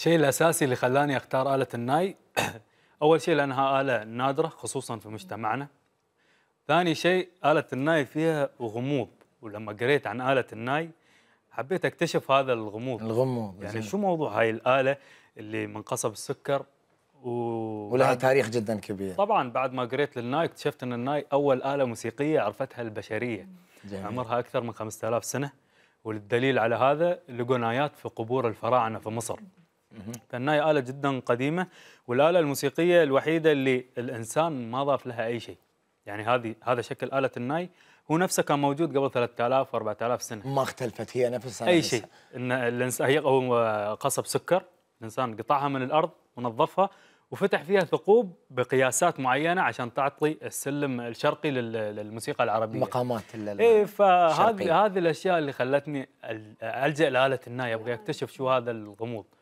الشيء الاساسي اللي خلاني اختار اله الناي اول شيء لانها اله نادره خصوصا في مجتمعنا ثاني شيء اله الناي فيها غموض ولما قريت عن اله الناي حبيت اكتشف هذا الغموض الغموض يعني زي. شو موضوع هاي الاله اللي من قصب السكر و... ولها تاريخ جدا كبير طبعا بعد ما قريت للناي اكتشفت ان الناي اول اله موسيقيه عرفتها البشريه جميل. عمرها اكثر من 5000 سنه وللدليل على هذا لقوا نايات في قبور الفراعنه في مصر فالناي آلة جدا قديمة والآلة الموسيقية الوحيدة اللي الإنسان ما ضاف لها أي شيء يعني هذه هذا شكل آلة الناي هو نفسه كان موجود قبل 3000 و4000 سنة ما اختلفت هي نفسها أي شيء إن الإنسان هي هو قصب سكر الإنسان قطعها من الأرض ونظفها وفتح فيها ثقوب بقياسات معينه عشان تعطي السلم الشرقي للموسيقى العربيه مقامات اي فهذه هذه الاشياء اللي خلتني الجا لاله الناي ابغى اكتشف شو هذا الغموض